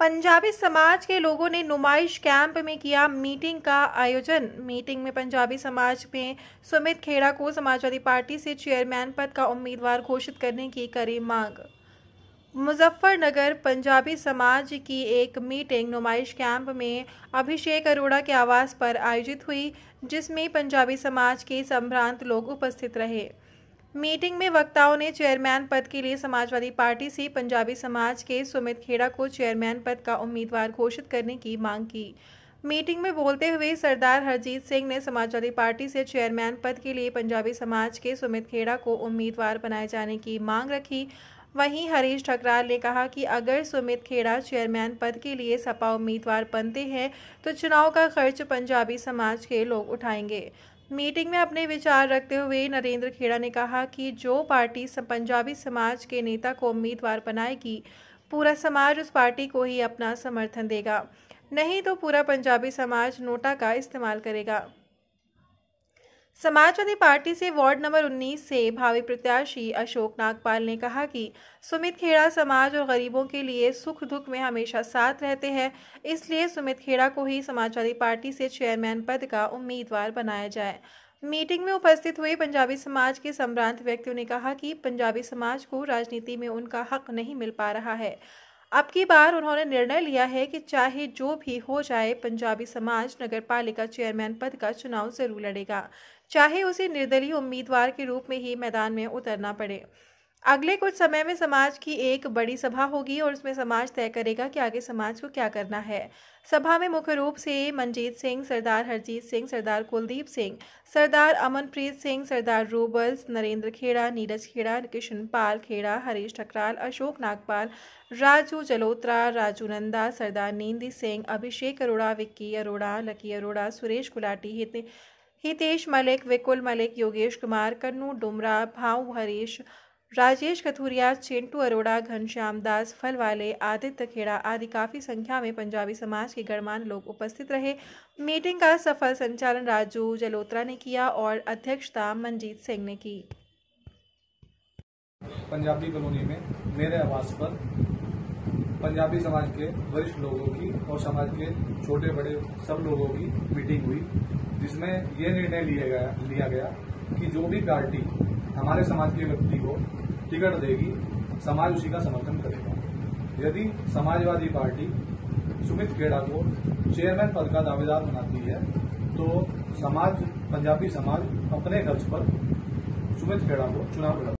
पंजाबी समाज के लोगों ने नुमाइश कैंप में किया मीटिंग का आयोजन मीटिंग में पंजाबी समाज में सुमित खेड़ा को समाजवादी पार्टी से चेयरमैन पद का उम्मीदवार घोषित करने की करी मांग मुजफ्फरनगर पंजाबी समाज की एक मीटिंग नुमाइश कैंप में अभिषेक अरोड़ा के आवास पर आयोजित हुई जिसमें पंजाबी समाज के संभ्रांत लोग उपस्थित रहे मीटिंग में वक्ताओं ने चेयरमैन पद के लिए समाजवादी पार्टी से पंजाबी समाज के सुमित खेड़ा को चेयरमैन पद का उम्मीदवार घोषित करने की मांग की मीटिंग में बोलते हुए सरदार हरजीत सिंह ने समाजवादी पार्टी से चेयरमैन पद के लिए पंजाबी समाज के सुमित खेड़ा को उम्मीदवार बनाए जाने की मांग रखी वहीं हरीश ठकराल ने कहा कि अगर सुमित खेड़ा चेयरमैन पद के लिए सपा उम्मीदवार बनते हैं तो चुनाव का खर्च पंजाबी समाज के लोग उठाएंगे मीटिंग में अपने विचार रखते हुए नरेंद्र खेड़ा ने कहा कि जो पार्टी पंजाबी समाज के नेता को उम्मीदवार बनाएगी पूरा समाज उस पार्टी को ही अपना समर्थन देगा नहीं तो पूरा पंजाबी समाज नोटा का इस्तेमाल करेगा समाजवादी पार्टी से वार्ड नंबर 19 से भावी प्रत्याशी अशोक नागपाल ने कहा कि सुमित खेड़ा समाज और गरीबों के लिए सुख दुख में हमेशा साथ रहते हैं इसलिए सुमित खेड़ा को ही समाजवादी पार्टी से चेयरमैन पद का उम्मीदवार बनाया जाए मीटिंग में उपस्थित हुए पंजाबी समाज के सम्रांत व्यक्तियों ने कहा कि पंजाबी समाज को राजनीति में उनका हक नहीं मिल पा रहा है अब की बार उन्होंने निर्णय लिया है कि चाहे जो भी हो जाए पंजाबी समाज नगर पालिका चेयरमैन पद का चुनाव जरूर लड़ेगा चाहे उसे निर्दलीय उम्मीदवार के रूप में ही मैदान में उतरना पड़े अगले कुछ समय में समाज की एक बड़ी सभा होगी और उसमें समाज तय करेगा कि आगे समाज को क्या करना है सभा में मुख्य रूप से मनजीत सिंह सरदार हरजीत सिंह सरदार कुलदीप सिंह सरदार अमनप्रीत सिंह सरदार रूबल्स नरेंद्र खेड़ा नीरज खेड़ा किशन पाल खेड़ा हरीश ठकराल अशोक नागपाल राजू जलोत्रा राजू नंदा सरदार नींदी सिंह अभिषेक अरोड़ा विक्की अरोड़ा लकी अरोड़ा सुरेश गुलाटी हित हितेश मलिक विकुल मलिक योगेश कुमार कन्नू डुमरा भाऊ हरीश राजेश कथूरिया चिंटू अरोड़ा घनश्याम दास फलवाले आदित्य खेड़ा आदि काफ़ी संख्या में पंजाबी समाज के गणमान्य लोग उपस्थित रहे मीटिंग का सफल संचालन राजू जलोत्रा ने किया और अध्यक्षता मनजीत सिंह ने की पंजाबी कॉलोनी में मेरे आवास पर पंजाबी समाज के वरिष्ठ लोगों की और समाज के छोटे बड़े सब लोगों की मीटिंग हुई जिसमें ये निर्णय लिया गया लिया गया कि जो भी पार्टी हमारे समाज के व्यक्ति को टिकट देगी समाज उसी का समर्थन करेगा यदि समाजवादी पार्टी सुमित खेड़ा को चेयरमैन पद का दावेदार बनाती है तो समाज पंजाबी समाज अपने खर्च पर सुमित खेड़ा को चुनाव लड़ा